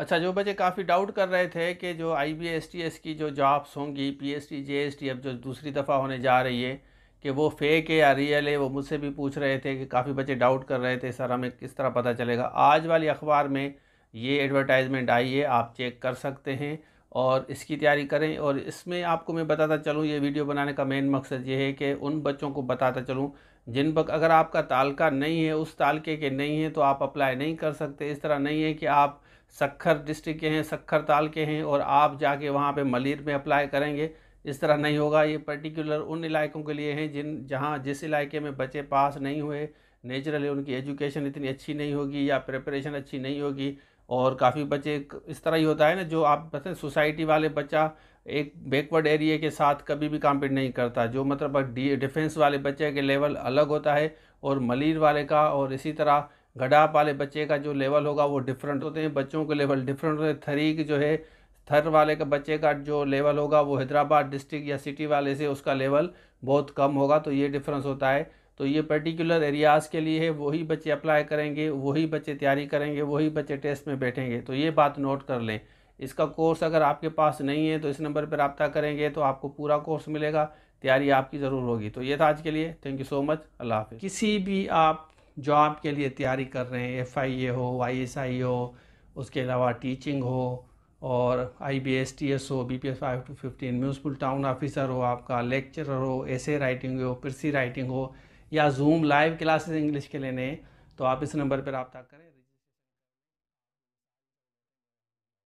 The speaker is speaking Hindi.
अच्छा जो बच्चे काफ़ी डाउट कर रहे थे कि जो I B S T S की जो जॉब्स होंगी P S T J S T अब जो दूसरी दफ़ा होने जा रही है कि वो फेक है या रियल है वो मुझसे भी पूछ रहे थे कि काफ़ी बच्चे डाउट कर रहे थे सर हमें किस तरह पता चलेगा आज वाली अखबार में ये एडवर्टाइजमेंट आई है आप चेक कर सकते हैं और इसकी तैयारी करें और इसमें आपको मैं बताता चलूँ ये वीडियो बनाने का मेन मकसद ये है कि उन बच्चों को बताता चलूँ जिन पर अगर आपका तालका नहीं है उस तालके के नहीं है तो आप अप्लाई नहीं कर सकते इस तरह नहीं है कि आप सक्खर डिस्ट्रिक्ट के हैं सक्खर ताल के हैं और आप जाके वहाँ पे मलिर में अप्लाई करेंगे इस तरह नहीं होगा ये पर्टिकुलर उन इलाकों के लिए हैं जिन जहाँ जिस इलाके में बच्चे पास नहीं हुए नेचुरली उनकी एजुकेशन इतनी अच्छी नहीं होगी या प्रिपरेशन अच्छी नहीं होगी और काफ़ी बच्चे इस तरह ही होता है ना जो आप बताएं सोसाइटी वाले बच्चा एक बैकवर्ड एरिया के साथ कभी भी कॉम्पीट नहीं करता जो मतलब डिफेंस वाले बच्चे के लेवल अलग होता है और मलिर वाले का और इसी तरह घडाप वाले बच्चे का जो लेवल होगा वो डिफरेंट होते हैं बच्चों के लेवल डिफरेंट होते हैं थरीक जो है थर वाले का बच्चे का जो लेवल होगा वो हैदराबाद डिस्ट्रिक्ट या सिटी वाले से उसका लेवल बहुत कम होगा तो ये डिफरेंस होता है तो ये पर्टिकुलर एरियाज़ के लिए है वही बच्चे अप्लाई करेंगे वही बच्चे तैयारी करेंगे वही बच्चे टेस्ट में बैठेंगे तो ये बात नोट कर लें इसका कोर्स अगर आपके पास नहीं है तो इस नंबर पर रबता करेंगे तो आपको पूरा कोर्स मिलेगा तैयारी आपकी ज़रूर होगी तो ये था आज के लिए थैंक यू सो मच अल्लाह हाफ़ किसी भी आप जॉब के लिए तैयारी कर रहे हैं एफ आई ए हो वाई एस आई हो उसके अलावा टीचिंग हो और I B S T S हो B P S five to fifteen municipal town officer हो आपका लेक्चरर हो ऐसे राइटिंग हो प्रिसी राइटिंग हो या जूम लाइव क्लासेस इंग्लिश के लेने तो आप इस नंबर पर रबता करें